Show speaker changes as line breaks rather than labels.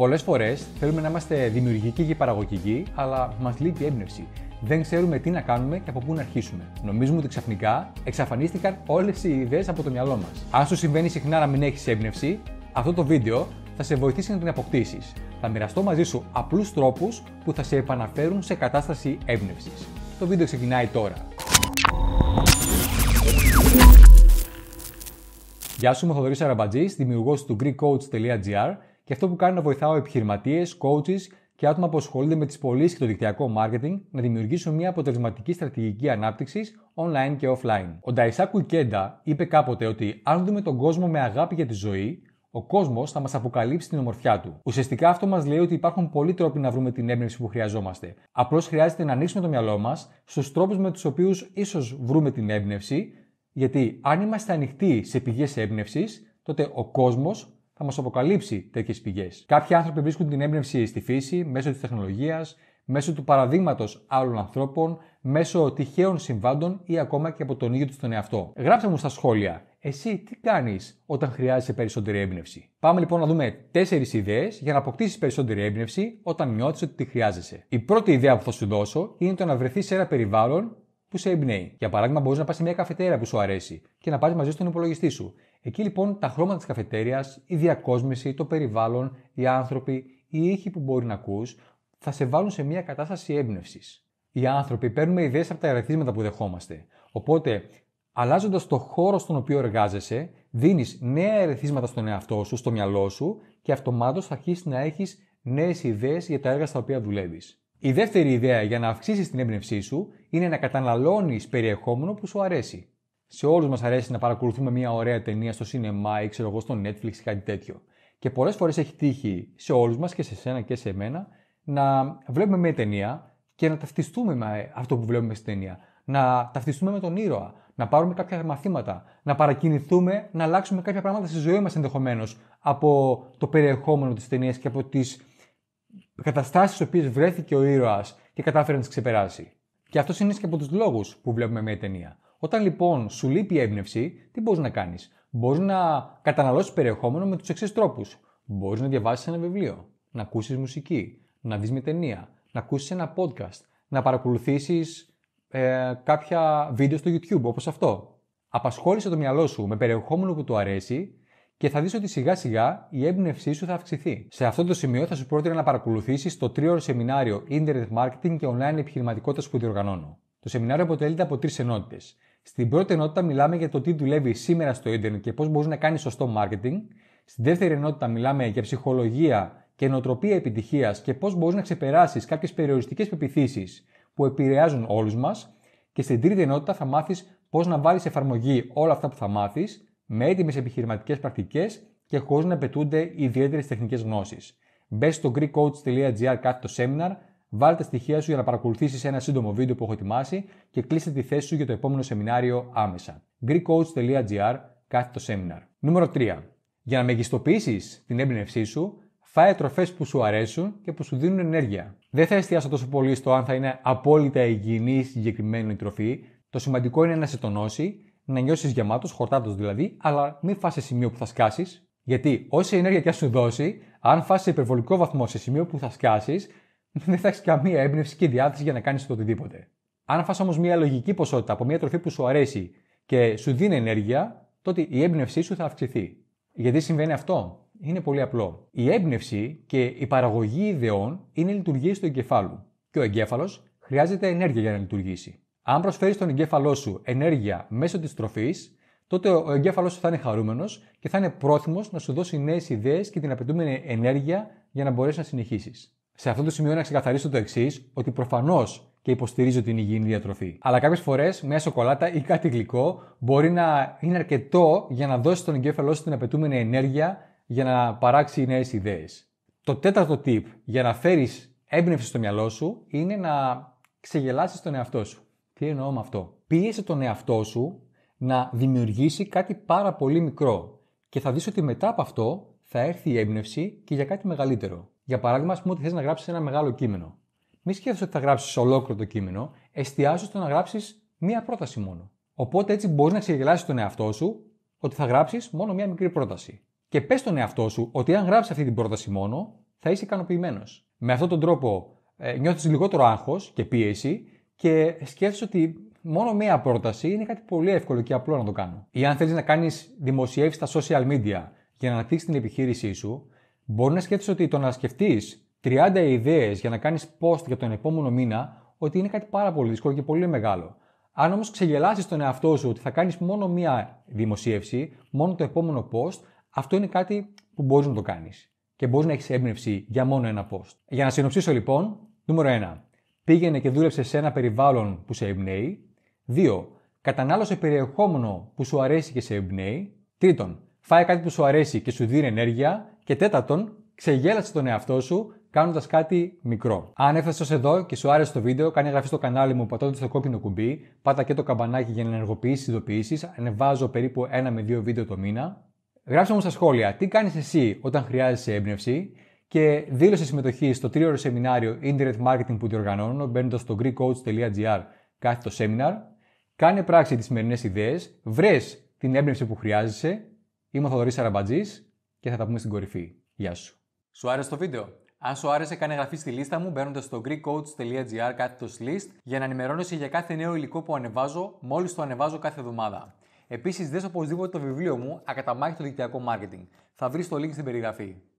Πολλές φορές θέλουμε να είμαστε δημιουργικοί και παραγωγικοί, αλλά μας λείπει η έμπνευση. Δεν ξέρουμε τι να κάνουμε και από πού να αρχίσουμε. Νομίζουμε ότι ξαφνικά εξαφανίστηκαν όλες οι ιδέες από το μυαλό μας. Αν σου συμβαίνει συχνά να μην έχεις έμπνευση, αυτό το βίντεο θα σε βοηθήσει να την αποκτήσεις. Θα μοιραστώ μαζί σου απλούς τρόπους που θα σε επαναφέρουν σε κατάσταση έμπνευσης. Το βίντεο ξεκινάει τώρα. Γεια σου, είμαι ο Θοδωρή Αραμπατζής, δημιουργός του GreekCoach.gr και αυτό που κάνει να βοηθάω επιχειρηματίες, coaches και άτομα που ασχολούνται με τις πωλήσεις και το δικτυακό marketing να δημιουργήσουν μια αποτελεσματική στρατηγική ανάπτυξης online και offline. Ο Νταϊσάκου Κέντα είπε κάποτε ότι αν δούμε τον κόσμο με αγάπη για τη ζωή, ο κόσμος θα μας αποκαλύψει την ομορφιά του. Ουσιαστικά αυτό μας λέει ότι υπάρχουν πολλοί τρόποι να βρούμε την έμπνευση που χρειαζόμαστε. Απλώς χρειάζεται να ανοίξουμε το μυαλό μας στους τρόπους με τους οποίους ίσως βρούμε την έμπνευση, γιατί αν είμαστε ανοιχτοί σε πηγές έμπνευσης, τότε ο κόσμος θα μας αποκαλύψει τέτοιες πηγές. Κάποιοι άνθρωποι βρίσκουν την έμπνευση στη φύση, μέσω της τεχνολογίας, μέσω του παραδείγματος άλλων ανθρώπων, μέσω τυχαίων συμβάντων ή ακόμα και από τον ίδιο τους τον εαυτό. Γράψτε μου στα σχόλια, εσύ τι κάνεις όταν χρειάζεσαι περισσότερη έμπνευση. Πάμε λοιπόν να δούμε τέσσερις ιδέες για να αποκτήσεις περισσότερη έμπνευση όταν νιώθεις ότι τη χρειάζεσαι. Η πρώτη ιδέα που θα σου δώσω είναι το να βρεθείς σε ένα περιβάλλον που σε εμπνέει. Για παράδειγμα, μπορείς να πας σε μια καφετέρια που σου αρέσει και να πας μαζί στον υπολογιστή σου Εκεί λοιπόν τα χρώματα της καφετέριας, η διακόσμηση, το περιβάλλον, οι άνθρωποι, οι ήχοι που μπορεί να ακούς θα σε βάλουν σε μια κατάσταση έμπνευσης. Οι άνθρωποι παίρνουμε ιδέες από τα ερεθίσματα που δεχόμαστε. Οπότε, αλλάζοντας το χώρο στον οποίο εργάζεσαι, δίνεις νέα ερεθίσματα στον εαυτό σου, στο μυαλό σου και αυτομάτως θα αρχίσεις να έχεις νέες ιδέες για τα έργα στα οποία δουλεύεις. Η δεύτερη ιδέα για να αυξήσεις την έμπνευσή σου είναι να καταναλώνεις περιεχόμενο που σου αρέσει. Σε όλους μας αρέσει να παρακολουθούμε μια ωραία ταινία στο σινεμά ή ξέρω εγώ στο Netflix ή κάτι τέτοιο. Και πολλές φορές έχει τύχει σε όλους μας και σε σένα και σε εμένα να βλέπουμε μια ταινία και να ταυτιστούμε με αυτό που βλέπουμε στην ταινία. Να ταυτιστούμε με τον ήρωα, να πάρουμε κάποια μαθήματα, να παρακινηθούμε, να αλλάξουμε κάποια πράγματα στη ζωή μας ενδεχομένως από το περιεχόμενο της ταινίας και από τις καταστάσεις στις οποίες βρέθηκε ο ήρωας και κατάφερε να τις ξεπεράσει. Και αυτός είναι και από τους λόγους που βλέπουμε μια ταινία. Όταν λοιπόν σου λείπει η έμπνευση, τι μπορείς να κάνεις. Μπορείς να καταναλώσεις περιεχόμενο με τους εξής τρόπους. Μπορείς να διαβάσεις ένα βιβλίο, να ακούσεις μουσική, να δεις μια ταινία, να ακούσεις ένα podcast, να παρακολουθήσεις ε, κάποια βίντεο στο YouTube όπως αυτό. Απασχόλησε το μυαλό σου με περιεχόμενο που του αρέσει και θα δεις ότι σιγά σιγά η έμπνευσή σου θα αυξηθεί. Σε αυτό το σημείο θα σου πρότεινα να παρακολουθήσεις το τρίωρο σεμινάριο Internet Marketing και Online Επιχειρηματικότητας που διοργανώνω. Το σεμινάριο αποτελείται από τρεις ενότητες. Στην πρώτη ενότητα μιλάμε για το τι δουλεύει σήμερα στο ίντερνετ και πώς μπορείς να κάνεις σωστό marketing. Στην δεύτερη ενότητα μιλάμε για ψυχολογία και νοοτροπία επιτυχίας και πώς μπορείς να ξεπεράσεις κάποιες περιοριστικές πεπιθήσεις που επηρεάζουν όλους μας. Και στην τρίτη ενότητα θα μάθεις πώς να βάλεις εφαρμογή όλα αυτά που θα μάθεις με έτοιμες επιχειρηματικές πρακτικές και χωρίς να απαιτούνται ιδιαίτερες τεχνικές γνώσεις. Μπες στο GreekCoach.gr κάτω το seminar βάλτε τα στοιχεία σου για να παρακολουθήσεις ένα σύντομο βίντεο που έχω ετοιμάσει και κλείσε τη θέση σου για το επόμενο σεμινάριο άμεσα. GreekCoach.gr κάθετος σεμινάρ. Νούμερο 3. Για να μεγιστοποιήσεις την έμπνευσή σου, φάει τροφές που σου αρέσουν και που σου δίνουν ενέργεια. Δεν θα εστιάσω τόσο πολύ στο αν θα είναι απόλυτα υγιεινή η συγκεκριμένη τροφή. Το σημαντικό είναι να σε τονώσει, να νιώσεις γεμάτος, χορτάτος δηλαδή, αλλά μην φά σε σημείο που θα σκάσεις. Γιατί όση ενέργεια και σου δώσει, αν φάσει σε υπερβολικό βαθμό σε σημείο που θα σκάσεις, δεν θα έχεις καμία έμπνευση και διάθεση για να κάνεις το οτιδήποτε. Αν φας όμως μια λογική ποσότητα από μια τροφή που σου αρέσει και σου δίνει ενέργεια, τότε η έμπνευσή σου θα αυξηθεί. Γιατί συμβαίνει αυτό, είναι πολύ απλό. Η έμπνευση και η παραγωγή ιδεών είναι λειτουργίε του εγκεφάλου. Και ο εγκέφαλος χρειάζεται ενέργεια για να λειτουργήσει. Αν προσφέρεις στον εγκέφαλό σου ενέργεια μέσω της τροφής, τότε ο εγκέφαλός σου θα είναι χαρούμενος και θα είναι πρόθυμος να σου δώσει νέες ιδέες και την απαιτούμενη ενέργεια για να μπορέσεις να συνεχίσεις σε αυτό το σημείο να ξεκαθαρίσω το εξής, ότι προφανώς και υποστηρίζω την υγιεινή διατροφή. Αλλά κάποιες φορές μια σοκολάτα ή κάτι γλυκό μπορεί να είναι αρκετό για να δώσει στον εγκέφαλό σου την απαιτούμενη ενέργεια για να παράξει νέες ιδέες. Το τέταρτο tip για να φέρεις έμπνευση στο μυαλό σου είναι να ξεγελάσεις τον εαυτό σου. Τι εννοώ με αυτό. Πίεσε τον εαυτό σου να δημιουργήσει κάτι πάρα πολύ μικρό και θα δεις ότι μετά από αυτό θα έρθει η έμπνευση και για κάτι μεγαλύτερο. Για παράδειγμα, ας πούμε ότι θες να γράψεις ένα μεγάλο κείμενο. Μην σκέφτεσαι ότι θα γράψεις ολόκληρο το κείμενο, εστιάζει στο να γράψεις μία πρόταση μόνο. Οπότε έτσι μπορείς να ξεγελάσεις τον εαυτό σου ότι θα γράψεις μόνο μία μικρή πρόταση. Και πες στον εαυτό σου ότι αν γράψεις αυτή την πρόταση μόνο, θα είσαι ικανοποιημένος. Με αυτόν τον τρόπο ε, νιώθεις λιγότερο άγχος και πίεση και σκέφτεσαι ότι μόνο μία πρόταση είναι κάτι πολύ εύκολο και απλό να το κάνω. Ή αν θέλεις να κάνεις δημοσιεύσει στα social media για να αναπτύξεις την επιχείρησή σου, Μπορεί να σκέφτεσαι ότι το να σκεφτείς 30 ιδέες για να κάνεις post για τον επόμενο μήνα, ότι είναι κάτι πάρα πολύ δύσκολο και πολύ μεγάλο. Αν όμως ξεγελάσεις τον εαυτό σου ότι θα κάνεις μόνο μία δημοσίευση, μόνο το επόμενο post, αυτό είναι κάτι που μπορείς να το κάνεις. Και μπορείς να έχεις έμπνευση για μόνο ένα post. Για να συνοψίσω λοιπόν, νούμερο 1. Πήγαινε και δούλεψε σε ένα περιβάλλον που σε εμπνέει. 2. Κατανάλωσε περιεχόμενο που σου αρέσει και σε εμπνέει. 3. φάει κάτι που σου αρέσει και σου δίνει ενέργεια. Και τέταρτον, ξεγέλασε τον εαυτό σου κάνοντας κάτι μικρό. Αν έφτασες εδώ και σου άρεσε το βίντεο, κάνε εγγραφή στο κανάλι μου πατώντας το κόκκινο κουμπί, πάτα και το καμπανάκι για να ενεργοποιήσεις ειδοποιήσεις. Ανεβάζω περίπου ένα με δύο βίντεο το μήνα. Γράψε μου στα σχόλια τι κάνεις εσύ όταν χρειάζεσαι έμπνευση και δήλωσε συμμετοχή στο τρίωρο σεμινάριο Internet Marketing που διοργανώνω μπαίνοντας στο GreekCoach.gr κάθετο σεμινάρ. Κάνε πράξη τις σημερινές ιδέες, βρες την έμπνευση που χρειάζεσαι. Είμαι ο Θοδωρής Αραμπατζής και θα τα πούμε στην κορυφή. Γεια σου. Σου άρεσε το βίντεο? Αν σου άρεσε, κάνε εγγραφή στη λίστα μου μπαίνοντας στο greekcoach.gr κάθετο list για να ενημερώνεσαι για κάθε νέο υλικό που ανεβάζω μόλις το ανεβάζω κάθε εβδομάδα. Επίσης, δες οπωσδήποτε το βιβλίο μου Ακαταμάχητο Δικτυακό Μάρκετινγκ. Θα βρεις το link στην περιγραφή.